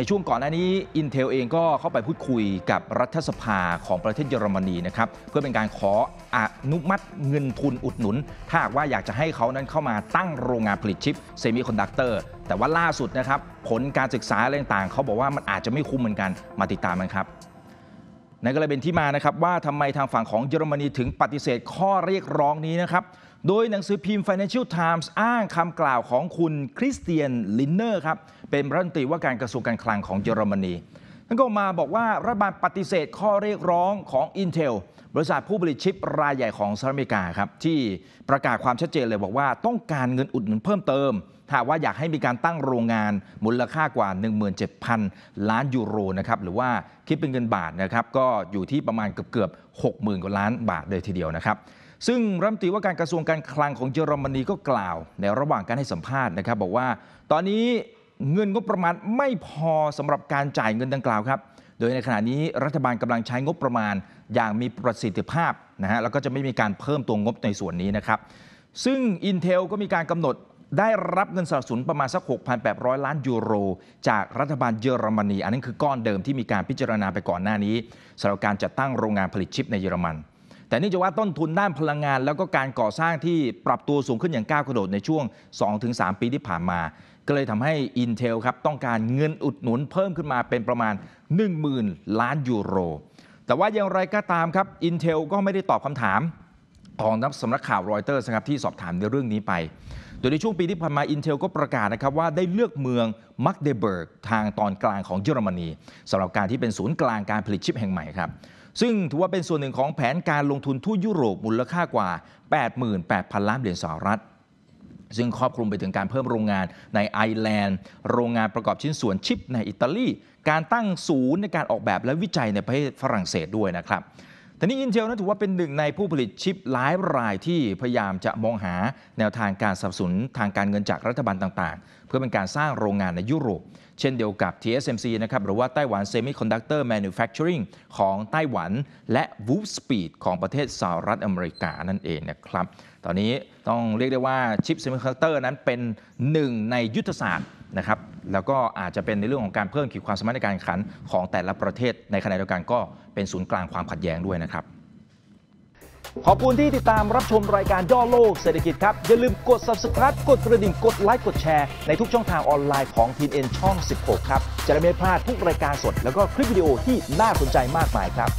ในช่วงก่อนหน้านี้ Intel เองก็เข้าไปพูดคุยกับรัฐสภาของประเทศเยอรมนีนะครับเพื่อเป็นการขออนุมัติเงินทุนอุดหนุน ถ้าว่าอยากจะให้เขานั้นเข้ามาตั้งโรงงานผลิตชิปเซมิคอนดักเตอร์แต่ว่าล่าสุดนะครับ ผลการศึกษาอะไรต่างๆ เขาบอกว่ามันอาจจะไม่คุ้มเหมือนกันมาติดตามกันครับ นั่นก็เลยเป็นที่มานะครับว่าทำไมทางฝั่งของเยอรมนีถึงปฏิเสธข้อเรียกร้องนี้นะครับโดยหนังสือพิมพ์ Financial Times อ้างคำกล่าวของคุณคริสเตียนลินเนอร์ครับเป็นรัฐมนตรีว่าการกระทรวงการคลังของเยอรมนีท่านก็มาบอกว่า รัฐบาลปฏิเสธข้อเรียกร้องของ Intel บริษัทผู้ผลิตชิปรายใหญ่ของสหรัฐอเมริกาครับที่ประกาศความชัดเจนเลยบอกว่าต้องการเงินอุดหนุนเพิ่มเติม ถ้าว่าอยากให้มีการตั้งโรงงานมูลค่ากว่า 17,000 ล้านยูโรนะครับหรือว่าคิดเป็นเงินบาทนะครับก็อยู่ที่ประมาณเกือบเกือบ60,000กว่าล้านบาทเลยทีเดียวนะครับซึ่งรัฐมนตรีว่าการกระทรวงการคลังของเยอรมนีก็กล่าว ในระหว่างการให้สัมภาษณ์นะครับบอกว่าตอนนี้เงินงบประมาณไม่พอสำหรับการจ่ายเงินดังกล่าวครับ โดยในขณะนี้รัฐบาลกำลังใช้งบประมาณอย่างมีประสิทธิภาพนะฮะแล้วก็จะไม่มีการเพิ่มตัวงบในส่วนนี้นะครับซึ่ง Intel ก็มีการกำหนดได้รับเงินสนับสนุนประมาณสัก 6,800 ล้านยูโร จากรัฐบาลเยอรมนีอันนั้นคือก้อนเดิมที่มีการพิจารณาไปก่อนหน้านี้สำหรับการจัดตั้งโรงงานผลิตชิป ในเยอรมันแต่เนื่องจากว่าต้นทุนด้านพลังงานแล้วก็การก่อสร้างที่ปรับตัวสูงขึ้นอย่างก้าวกระโดดในช่วง 2-3 ปีที่ผ่านมา ก็เลยทำให้ Intel ครับต้องการเงินอุดหนุนเพิ่มขึ้นมาเป็นประมาณ10,000ล้านยูโร แต่ว่าอย่างไรก็ตามครับ Intel ก็ไม่ได้ตอบคำถามของนักสำนักข่าวรอยเตอร์นะครับที่สอบถามในเรื่องนี้ไป โดยในช่วงปีที่ผ่านมา Intel ก็ประกาศนะครับว่าได้เลือกเมืองมักเดเบิร์กทางตอนกลางของเยอรมนีสำหรับการที่เป็นศูนย์กลางการผลิตชิปแห่งใหม่ครับซึ่งถือว่าเป็นส่วนหนึ่งของแผนการลงทุนทั่วยุโรปมูลค่ากว่า 88,000 ล้านเหรียญสหรัฐซึ่งครอบคลุมไปถึงการเพิ่มโรงงานในไอร์แลนด์ โรงงานประกอบชิ้นส่วนชิปในอิตาลี การตั้งศูนย์ในการออกแบบและวิจัยในประเทศฝรั่งเศสด้วยนะครับแต่นี้ Intel นั้นถือว่าเป็นหนึ่งในผู้ผลิตชิปหลายรายที่พยายามจะมองหาแนวทางการสนับสนุนทางการเงินจากรัฐบาลต่างๆ เพื่อเป็นการสร้างโรงงานในยุโรป เช่นเดียวกับ TSMC นะครับ หรือว่า ไต้หวัน Semiconductor Manufacturing ของไต้หวันและ w o o f Speed ของประเทศสหรัฐอเมริกานั่นเองนะครับ ตอนนี้ต้องเรียกได้ว่าชิปเซมิคอนดักเตอร์นั้นเป็นหนึ่งในยุทธศาสตร์นะครับแล้วก็อาจจะเป็นในเรื่องของการเพิ่มขีดความสามารถในการแข่งขันของแต่ละประเทศในขณะเดียวกันก็เป็นศูนย์กลางความขัดแย้งด้วยนะครับ ขอบคุณที่ติดตามรับชมรายการย่อโลกเศรษฐกิจครับ อย่าลืมกด subscribe กดกระดิ่งกดไลค์กดแชร์ในทุกช่องทางออนไลน์ของ t ีเอ็นช่อง 16 ครับ จะได้ไม่พลาดทุกรายการสด แล้วก็คลิปวิดีโอที่น่าสนใจมากมายครับ